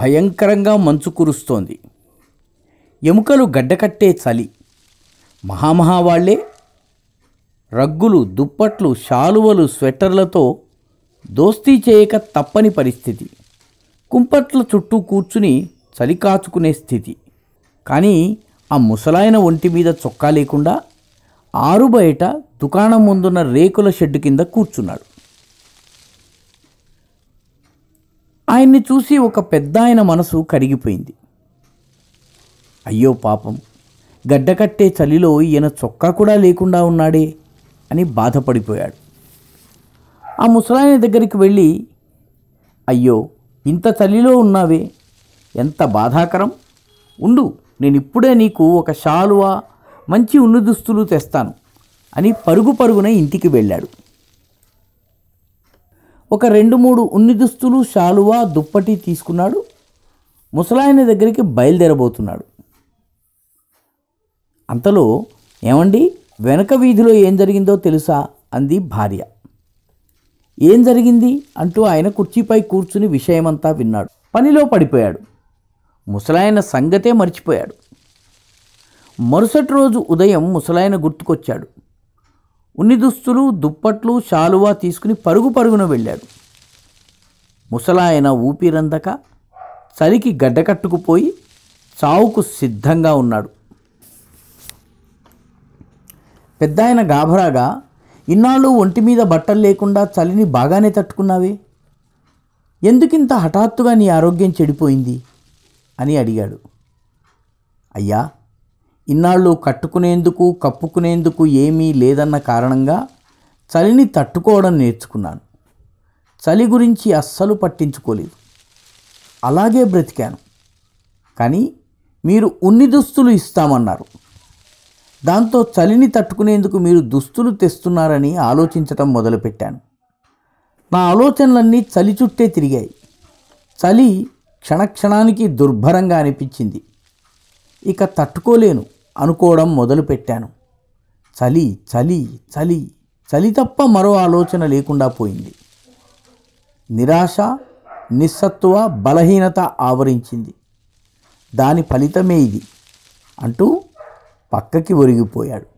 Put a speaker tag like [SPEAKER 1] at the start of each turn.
[SPEAKER 1] భయంకరంగా మంచు కురుస్తోంది ఎముకలు గడ్డకట్టే చలి మహామహావాళ్లే రగ్గులు దుప్పట్లు శాలువలు స్వెటర్లతో దోస్తీ చేయక తప్పని పరిస్థితి కుంపట్ల చుట్టూ కూర్చుని చలి కాచుకునే స్థితి కానీ ఆ ముసలాయన ఒంటి మీద చొక్కా లేకుండా ఆరు బయట దుకాణం ముందున్న రేకుల షెడ్డు కింద కూర్చున్నాడు ఆయన్ని చూసి ఒక పెద్ద ఆయన మనసు కరిగిపోయింది అయ్యో పాపం గడ్డకట్టే చలిలో ఈయన చొక్కా కూడా లేకుండా ఉన్నాడే అని బాధపడిపోయాడు ఆ ముసలాయన దగ్గరికి వెళ్ళి అయ్యో ఇంత చలిలో ఉన్నావే ఎంత బాధాకరం ఉండు నేను ఇప్పుడే నీకు ఒక షాలువా మంచి ఉన్ని దుస్తులు తెస్తాను అని పరుగు పరుగున ఇంటికి వెళ్ళాడు ఒక రెండు మూడు ఉన్ని దుస్తులు శాలువా దుప్పటి తీసుకున్నాడు ముసలాయన దగ్గరికి బయలుదేరబోతున్నాడు అంతలో ఏమండి వెనక వీధిలో ఏం జరిగిందో తెలుసా అంది భార్య ఏం జరిగింది అంటూ ఆయన కుర్చీపై కూర్చుని విషయమంతా విన్నాడు పనిలో పడిపోయాడు ముసలాయన సంగతే మర్చిపోయాడు మరుసటి రోజు ఉదయం ముసలాయన గుర్తుకొచ్చాడు ఉన్ని దుస్తులు దుప్పట్లు శాలువా తీసుకుని పరుగు పరుగున వెళ్ళాడు ముసలాయన ఊపిరందక చలికి గడ్డకట్టుకుపోయి చావుకు సిద్ధంగా ఉన్నాడు పెద్దాయన గాభరాగా ఇన్నాళ్ళు ఒంటి మీద బట్టలు లేకుండా చలిని బాగానే తట్టుకున్నావే ఎందుకింత హఠాత్తుగా నీ ఆరోగ్యం చెడిపోయింది అని అడిగాడు అయ్యా ఇన్నాళ్ళు కట్టుకునేందుకు కప్పుకునేందుకు ఏమీ లేదన్న కారణంగా చలిని తట్టుకోవడం నేర్చుకున్నాను చలి గురించి అస్సలు పట్టించుకోలేదు అలాగే బ్రతికాను కానీ మీరు ఉన్ని దుస్తులు ఇస్తామన్నారు దాంతో చలిని తట్టుకునేందుకు మీరు దుస్తులు తెస్తున్నారని ఆలోచించటం మొదలుపెట్టాను నా ఆలోచనలన్నీ చలి చుట్టే తిరిగాయి చలి క్షణక్షణానికి దుర్భరంగా అనిపించింది ఇక తట్టుకోలేను అనుకోవడం మొదలుపెట్టాను చలి చలి చలి చలి తప్ప మరో ఆలోచన లేకుండా పోయింది నిరాశ నిస్సత్వ బలహీనత ఆవరించింది దాని ఫలితమే ఇది అంటూ పక్కకి ఒరిగిపోయాడు